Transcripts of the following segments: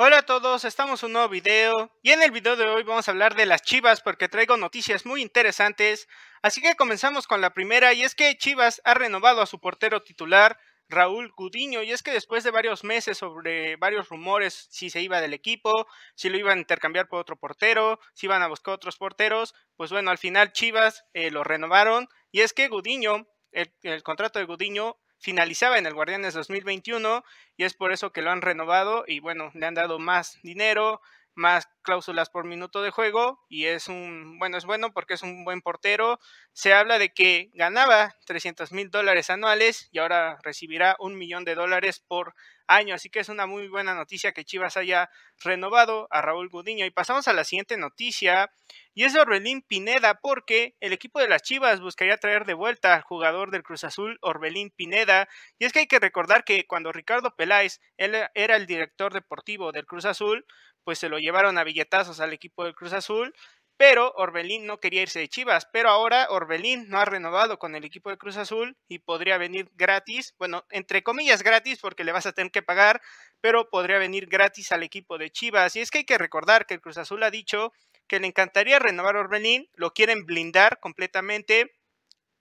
Hola a todos, estamos en un nuevo video y en el video de hoy vamos a hablar de las Chivas porque traigo noticias muy interesantes, así que comenzamos con la primera y es que Chivas ha renovado a su portero titular Raúl Gudiño y es que después de varios meses sobre varios rumores si se iba del equipo, si lo iban a intercambiar por otro portero, si iban a buscar otros porteros, pues bueno, al final Chivas eh, lo renovaron y es que Gudiño, el contrato de Gudiño finalizaba en el Guardianes 2021 y es por eso que lo han renovado y bueno, le han dado más dinero, más cláusulas por minuto de juego y es un, bueno, es bueno porque es un buen portero. Se habla de que ganaba 300 mil dólares anuales y ahora recibirá un millón de dólares por año, así que es una muy buena noticia que Chivas haya renovado a Raúl Gudiño. Y pasamos a la siguiente noticia y es Orbelín Pineda porque el equipo de las Chivas buscaría traer de vuelta al jugador del Cruz Azul Orbelín Pineda. Y es que hay que recordar que cuando Ricardo Peláez él era el director deportivo del Cruz Azul, pues se lo llevaron a billetazos al equipo del Cruz Azul, pero Orbelín no quería irse de Chivas, pero ahora Orbelín no ha renovado con el equipo de Cruz Azul y podría venir gratis, bueno, entre comillas gratis porque le vas a tener que pagar, pero podría venir gratis al equipo de Chivas. Y es que hay que recordar que el Cruz Azul ha dicho que le encantaría renovar Orbelín, lo quieren blindar completamente.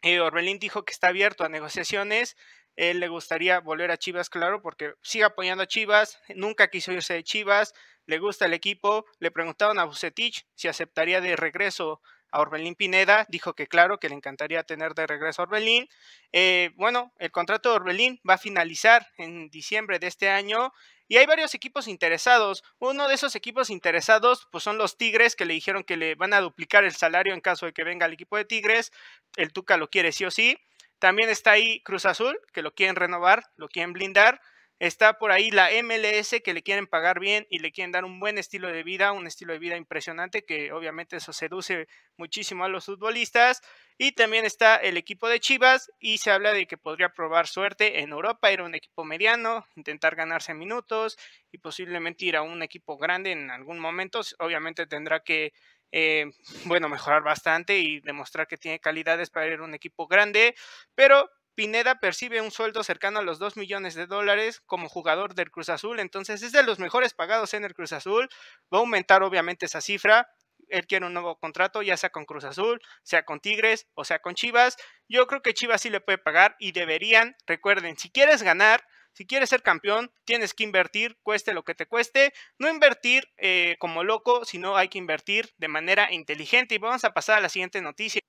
Eh, Orbelín dijo que está abierto a negociaciones, él le gustaría volver a Chivas, claro, porque sigue apoyando a Chivas, nunca quiso irse de Chivas, le gusta el equipo. Le preguntaron a Bucetich si aceptaría de regreso a Orbelín Pineda. Dijo que claro, que le encantaría tener de regreso a Orbelín. Eh, bueno, el contrato de Orbelín va a finalizar en diciembre de este año. Y hay varios equipos interesados. Uno de esos equipos interesados pues son los Tigres que le dijeron que le van a duplicar el salario en caso de que venga el equipo de Tigres. El Tuca lo quiere sí o sí. También está ahí Cruz Azul, que lo quieren renovar, lo quieren blindar. Está por ahí la MLS que le quieren pagar bien y le quieren dar un buen estilo de vida, un estilo de vida impresionante que obviamente eso seduce muchísimo a los futbolistas. Y también está el equipo de Chivas y se habla de que podría probar suerte en Europa, ir a un equipo mediano, intentar ganarse minutos y posiblemente ir a un equipo grande en algún momento. Obviamente tendrá que eh, bueno, mejorar bastante y demostrar que tiene calidades para ir a un equipo grande, pero Pineda percibe un sueldo cercano a los 2 millones de dólares como jugador del Cruz Azul, entonces es de los mejores pagados en el Cruz Azul, va a aumentar obviamente esa cifra, él quiere un nuevo contrato, ya sea con Cruz Azul, sea con Tigres o sea con Chivas, yo creo que Chivas sí le puede pagar y deberían, recuerden, si quieres ganar, si quieres ser campeón, tienes que invertir, cueste lo que te cueste. No invertir eh, como loco, sino hay que invertir de manera inteligente. Y vamos a pasar a la siguiente noticia.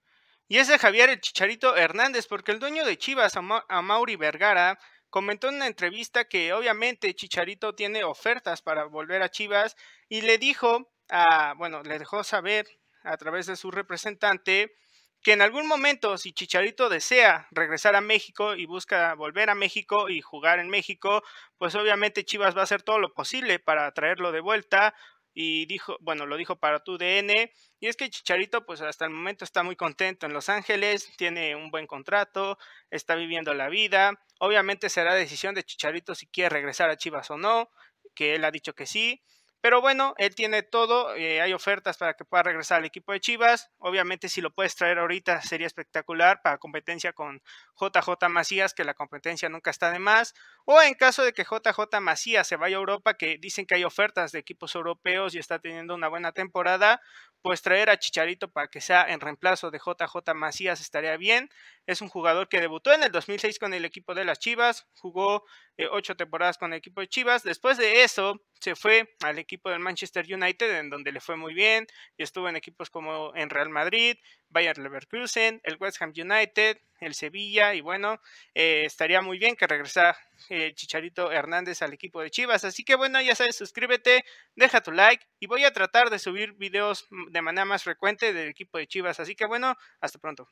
Y es de Javier el Chicharito Hernández, porque el dueño de Chivas, a Vergara, comentó en una entrevista que obviamente Chicharito tiene ofertas para volver a Chivas y le dijo, a, bueno, le dejó saber a través de su representante que en algún momento, si Chicharito desea regresar a México y busca volver a México y jugar en México, pues obviamente Chivas va a hacer todo lo posible para traerlo de vuelta y dijo, bueno, lo dijo para tu DN, y es que Chicharito pues hasta el momento está muy contento en Los Ángeles, tiene un buen contrato, está viviendo la vida, obviamente será decisión de Chicharito si quiere regresar a Chivas o no, que él ha dicho que sí, pero bueno, él tiene todo, eh, hay ofertas para que pueda regresar al equipo de Chivas. Obviamente si lo puedes traer ahorita sería espectacular para competencia con JJ Macías, que la competencia nunca está de más. O en caso de que JJ Macías se vaya a Europa, que dicen que hay ofertas de equipos europeos y está teniendo una buena temporada, pues traer a Chicharito para que sea en reemplazo de JJ Macías estaría bien. Es un jugador que debutó en el 2006 con el equipo de las Chivas, jugó eh, ocho temporadas con el equipo de Chivas. Después de eso, se fue al equipo del Manchester United, en donde le fue muy bien. Y estuvo en equipos como en Real Madrid, Bayern Leverkusen, el West Ham United, el Sevilla. Y bueno, eh, estaría muy bien que regresara eh, Chicharito Hernández al equipo de Chivas. Así que bueno, ya sabes, suscríbete, deja tu like. Y voy a tratar de subir videos mm, de manera más frecuente del equipo de Chivas. Así que bueno, hasta pronto.